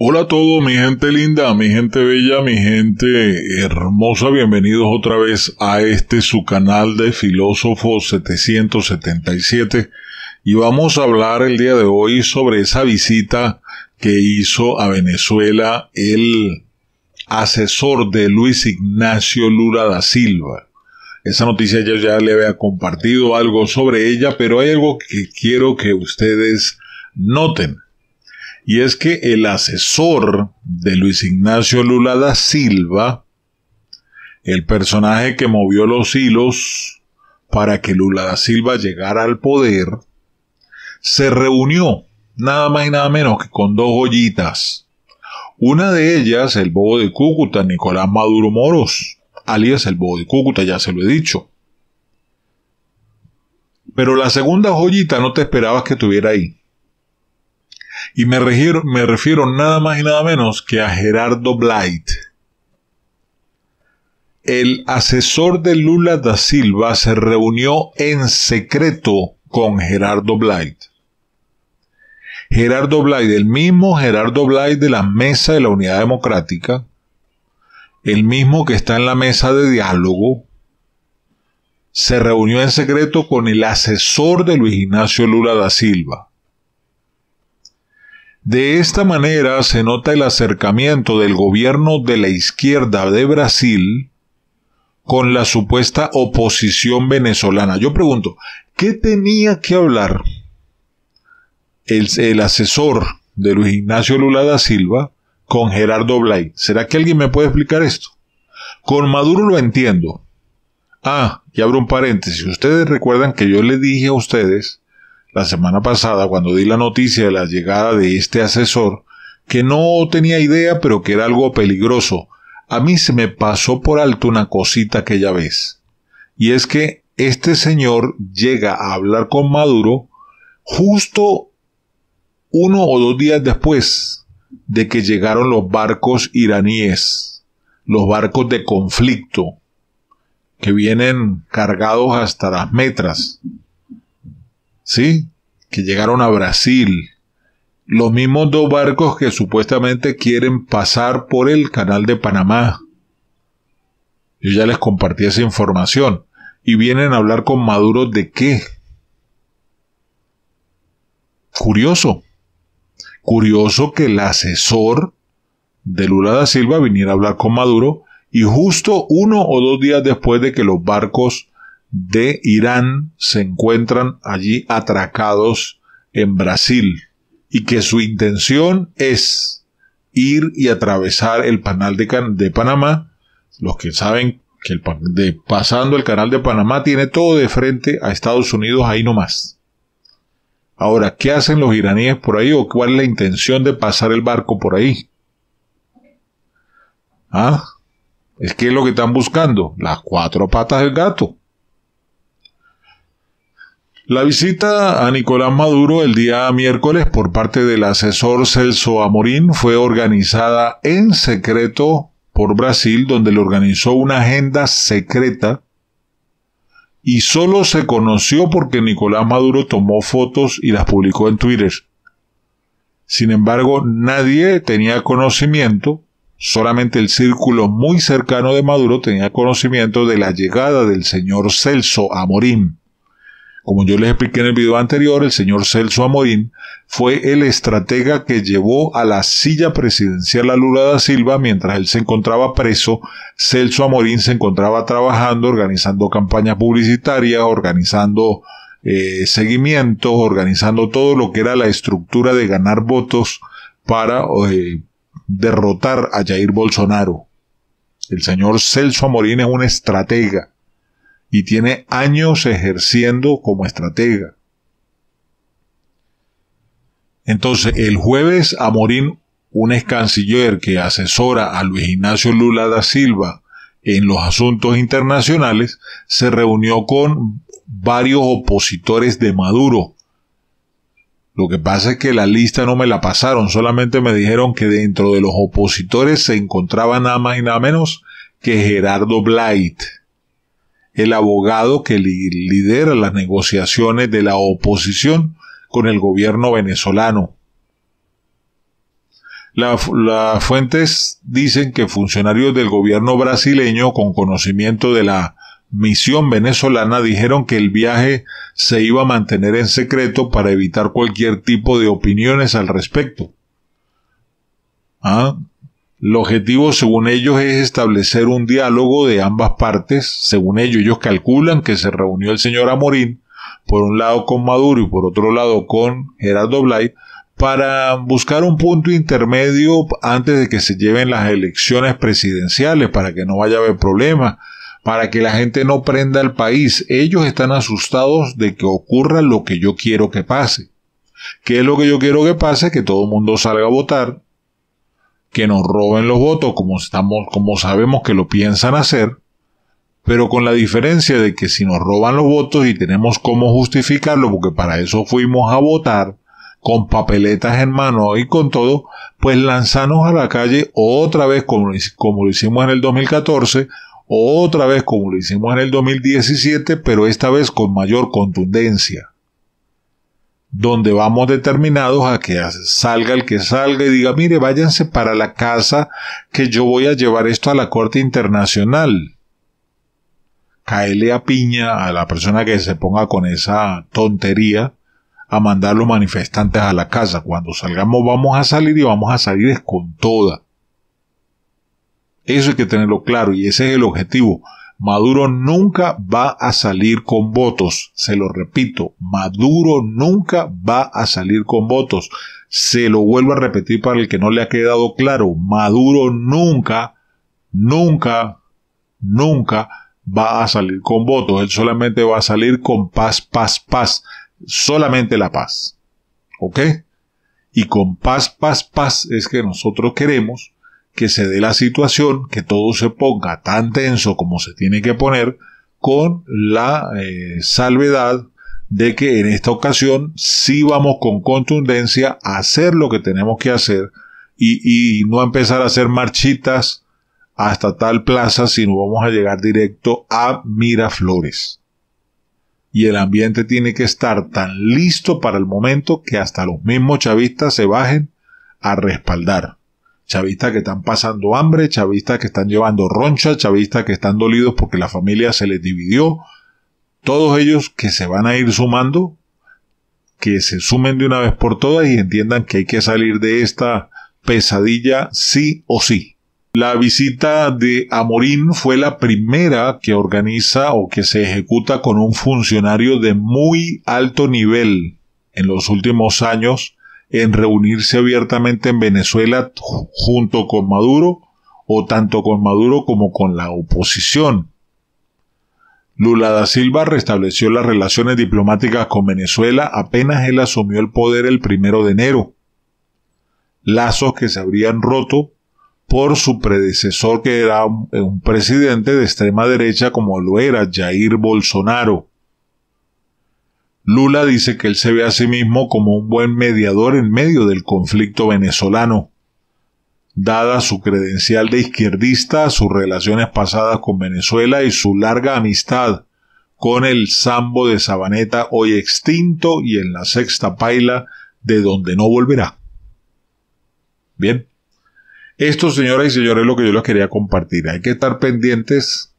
Hola a todos, mi gente linda, mi gente bella, mi gente hermosa, bienvenidos otra vez a este su canal de Filósofo 777 y vamos a hablar el día de hoy sobre esa visita que hizo a Venezuela el asesor de Luis Ignacio Lura da Silva. Esa noticia yo ya le había compartido algo sobre ella, pero hay algo que quiero que ustedes noten y es que el asesor de Luis Ignacio Lula da Silva, el personaje que movió los hilos para que Lula da Silva llegara al poder, se reunió nada más y nada menos que con dos joyitas. Una de ellas, el bobo de Cúcuta, Nicolás Maduro Moros, alias el bobo de Cúcuta, ya se lo he dicho. Pero la segunda joyita no te esperabas que estuviera ahí. Y me refiero, nada más y nada menos que a Gerardo Blight. El asesor de Lula da Silva se reunió en secreto con Gerardo Blight. Gerardo Blight, el mismo Gerardo Blight de la mesa de la Unidad Democrática, el mismo que está en la mesa de diálogo, se reunió en secreto con el asesor de Luis Ignacio Lula da Silva. De esta manera se nota el acercamiento del gobierno de la izquierda de Brasil con la supuesta oposición venezolana. Yo pregunto, ¿qué tenía que hablar el, asesor de Luis Ignacio Lula da Silva con Gerardo Blay? ¿Será que alguien me puede explicar esto? Con Maduro lo entiendo. Ah, y abro un paréntesis. Ustedes recuerdan que yo le dije a ustedes la semana pasada cuando di la noticia de la llegada de este asesor, que no tenía idea pero que era algo peligroso, a mí se me pasó por alto una cosita aquella vez. Y es que este señor llega a hablar con Maduro justo uno o dos días después de que llegaron los barcos iraníes, los barcos de conflicto, que vienen cargados hasta las metras ¿sí? Que llegaron a Brasil. Los mismos dos barcos que supuestamente quieren pasar por el canal de Panamá. Yo ya les compartí esa información. Y vienen a hablar con Maduro de qué. Curioso. Curioso que el asesor de Lula da Silva viniera a hablar con Maduro y justo uno o dos días después de que los barcos de Irán se encuentran allí atracados en Brasil y que su intención es ir y atravesar el canal de, Panamá. Los que saben que de, pasando el canal de Panamá tiene todo de frente a Estados Unidos ahí nomás. Ahora, ¿qué hacen los iraníes por ahí o cuál es la intención de pasar el barco por ahí? ¿Ah? Es que es lo que están buscando, las cuatro patas del gato. La visita a Nicolás Maduro el día miércoles por parte del asesor Celso Amorín fue organizada en secreto por Brasil, donde le organizó una agenda secreta y solo se conoció porque Nicolás Maduro tomó fotos y las publicó en Twitter. Sin embargo, nadie tenía conocimiento, solamente el círculo muy cercano de Maduro tenía conocimiento de la llegada del señor Celso Amorín. Como yo les expliqué en el video anterior, el señor Celso Amorín fue el estratega que llevó a la silla presidencial a Lula da Silva mientras él se encontraba preso. Celso Amorín se encontraba trabajando, organizando campañas publicitarias, organizando eh, seguimientos, organizando todo lo que era la estructura de ganar votos para eh, derrotar a Jair Bolsonaro. El señor Celso Amorín es un estratega y tiene años ejerciendo como estratega. Entonces, el jueves Amorín, un ex canciller que asesora a Luis Ignacio Lula da Silva en los asuntos internacionales, se reunió con varios opositores de Maduro. Lo que pasa es que la lista no me la pasaron, solamente me dijeron que dentro de los opositores se encontraba nada más y nada menos que Gerardo Blight el abogado que lidera las negociaciones de la oposición con el gobierno venezolano. Las fuentes dicen que funcionarios del gobierno brasileño con conocimiento de la misión venezolana dijeron que el viaje se iba a mantener en secreto para evitar cualquier tipo de opiniones al respecto. ¿Ah? El objetivo, según ellos, es establecer un diálogo de ambas partes. Según ellos, ellos calculan que se reunió el señor Amorín, por un lado con Maduro y por otro lado con Gerardo Blay, para buscar un punto intermedio antes de que se lleven las elecciones presidenciales, para que no vaya a haber problemas, para que la gente no prenda el país. Ellos están asustados de que ocurra lo que yo quiero que pase. ¿Qué es lo que yo quiero que pase? Que todo el mundo salga a votar, que nos roben los votos como estamos, como sabemos que lo piensan hacer, pero con la diferencia de que si nos roban los votos y tenemos cómo justificarlo, porque para eso fuimos a votar, con papeletas en mano y con todo, pues lanzarnos a la calle otra vez como, como lo hicimos en el 2014, otra vez como lo hicimos en el 2017, pero esta vez con mayor contundencia donde vamos determinados a que salga el que salga y diga, mire, váyanse para la casa que yo voy a llevar esto a la Corte Internacional. Caele a piña a la persona que se ponga con esa tontería a mandar los manifestantes a la casa. Cuando salgamos vamos a salir y vamos a salir con toda. Eso hay que tenerlo claro y ese es el objetivo. Maduro nunca va a salir con votos. Se lo repito, Maduro nunca va a salir con votos. Se lo vuelvo a repetir para el que no le ha quedado claro. Maduro nunca, nunca, nunca va a salir con votos. Él solamente va a salir con paz, paz, paz. Solamente la paz. ¿Ok? Y con paz, paz, paz es que nosotros queremos que se dé la situación, que todo se ponga tan tenso como se tiene que poner, con la eh, salvedad de que en esta ocasión sí vamos con contundencia a hacer lo que tenemos que hacer y, y no empezar a hacer marchitas hasta tal plaza, sino vamos a llegar directo a Miraflores. Y el ambiente tiene que estar tan listo para el momento que hasta los mismos chavistas se bajen a respaldar chavistas que están pasando hambre, chavistas que están llevando ronchas, chavistas que están dolidos porque la familia se les dividió, todos ellos que se van a ir sumando, que se sumen de una vez por todas y entiendan que hay que salir de esta pesadilla sí o sí. La visita de Amorín fue la primera que organiza o que se ejecuta con un funcionario de muy alto nivel en los últimos años en reunirse abiertamente en Venezuela junto con Maduro o tanto con Maduro como con la oposición. Lula da Silva restableció las relaciones diplomáticas con Venezuela apenas él asumió el poder el primero de enero. Lazos que se habrían roto por su predecesor que era un presidente de extrema derecha como lo era Jair Bolsonaro. Lula dice que él se ve a sí mismo como un buen mediador en medio del conflicto venezolano. Dada su credencial de izquierdista, sus relaciones pasadas con Venezuela y su larga amistad con el sambo de Sabaneta hoy extinto y en la sexta paila de donde no volverá. Bien. Esto, señoras y señores, es lo que yo les quería compartir. Hay que estar pendientes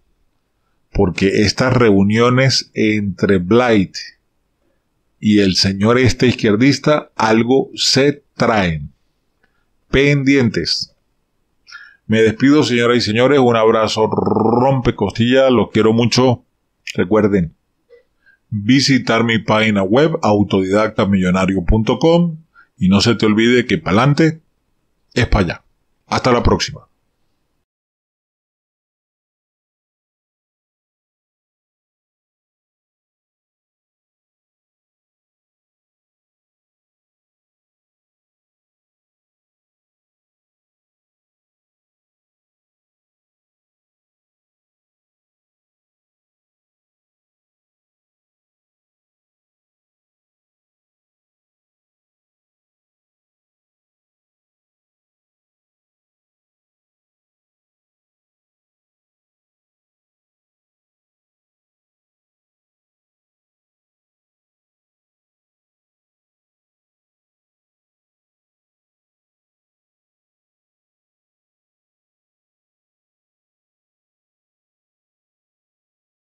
porque estas reuniones entre Blight y el señor este izquierdista algo se traen. Pendientes. Me despido, señoras y señores. Un abrazo rompe costilla. Los quiero mucho. Recuerden visitar mi página web autodidactamillonario.com y no se te olvide que para adelante es para allá. Hasta la próxima.